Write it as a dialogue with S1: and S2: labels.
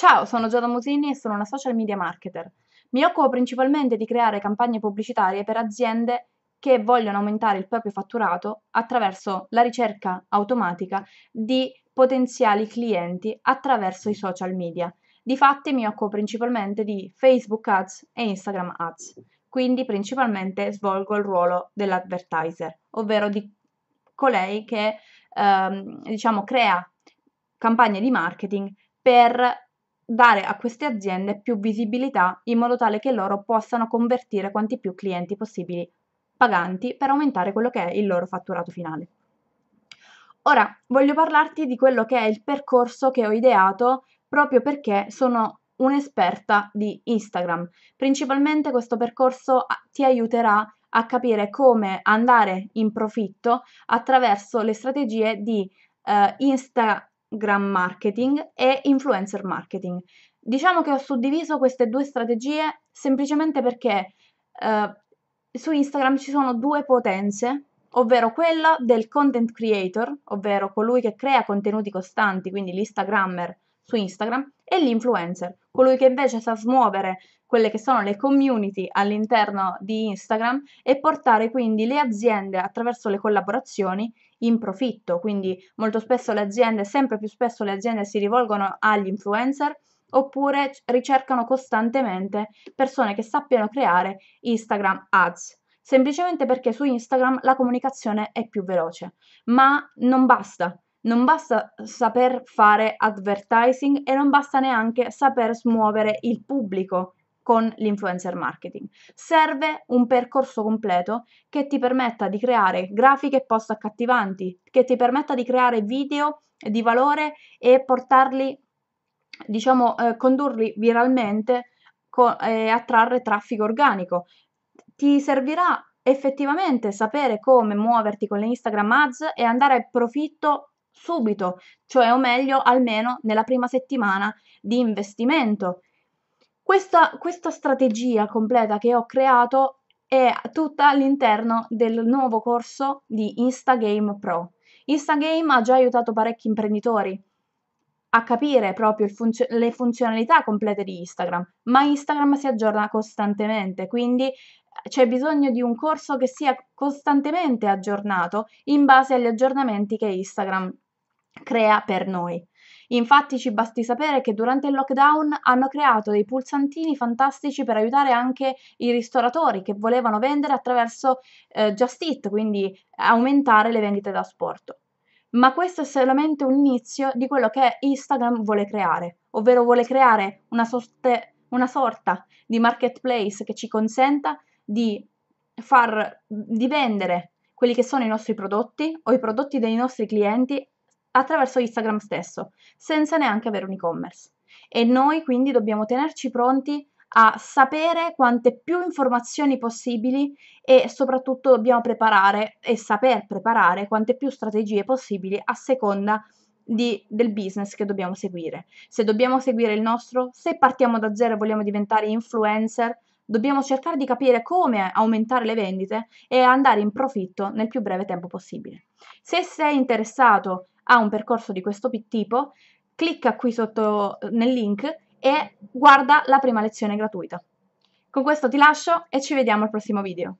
S1: Ciao, sono Giada Musini e sono una social media marketer. Mi occupo principalmente di creare campagne pubblicitarie per aziende che vogliono aumentare il proprio fatturato attraverso la ricerca automatica di potenziali clienti attraverso i social media. Difatti mi occupo principalmente di Facebook Ads e Instagram Ads, quindi principalmente svolgo il ruolo dell'advertiser, ovvero di colei che ehm, diciamo, crea campagne di marketing per dare a queste aziende più visibilità in modo tale che loro possano convertire quanti più clienti possibili paganti per aumentare quello che è il loro fatturato finale. Ora voglio parlarti di quello che è il percorso che ho ideato proprio perché sono un'esperta di Instagram. Principalmente questo percorso ah, ti aiuterà a capire come andare in profitto attraverso le strategie di eh, Insta gram marketing e influencer marketing. Diciamo che ho suddiviso queste due strategie semplicemente perché eh, su Instagram ci sono due potenze, ovvero quella del content creator, ovvero colui che crea contenuti costanti, quindi l'Instagrammer su Instagram, e l'influencer, colui che invece sa smuovere quelle che sono le community all'interno di Instagram e portare quindi le aziende attraverso le collaborazioni in profitto, quindi molto spesso le aziende, sempre più spesso le aziende si rivolgono agli influencer oppure ricercano costantemente persone che sappiano creare Instagram ads, semplicemente perché su Instagram la comunicazione è più veloce, ma non basta. Non basta saper fare advertising e non basta neanche saper smuovere il pubblico con l'influencer marketing. Serve un percorso completo che ti permetta di creare grafiche e post accattivanti, che ti permetta di creare video di valore e portarli, diciamo, eh, condurli viralmente co- e attrarre traffico organico. Ti servirà effettivamente sapere come muoverti con le Instagram ads e andare a profitto subito, cioè o meglio almeno nella prima settimana di investimento. Questa, questa strategia completa che ho creato è tutta all'interno del nuovo corso di Instagame Pro. Instagame ha già aiutato parecchi imprenditori a capire proprio funzio- le funzionalità complete di Instagram, ma Instagram si aggiorna costantemente, quindi eh, c'è bisogno di un corso che sia costantemente aggiornato in base agli aggiornamenti che Instagram crea per noi. Infatti ci basti sapere che durante il lockdown hanno creato dei pulsantini fantastici per aiutare anche i ristoratori che volevano vendere attraverso eh, Just Eat, quindi aumentare le vendite da sport. Ma questo è solamente un inizio di quello che Instagram vuole creare, ovvero vuole creare una, sorte, una sorta di marketplace che ci consenta di, far, di vendere quelli che sono i nostri prodotti o i prodotti dei nostri clienti attraverso Instagram stesso, senza neanche avere un e-commerce. E noi quindi dobbiamo tenerci pronti a sapere quante più informazioni possibili e soprattutto dobbiamo preparare e saper preparare quante più strategie possibili a seconda di, del business che dobbiamo seguire. Se dobbiamo seguire il nostro, se partiamo da zero e vogliamo diventare influencer, dobbiamo cercare di capire come aumentare le vendite e andare in profitto nel più breve tempo possibile. Se sei interessato a un percorso di questo tipo, clicca qui sotto eh, nel link e guarda la prima lezione gratuita. Con questo ti lascio e ci vediamo al prossimo video.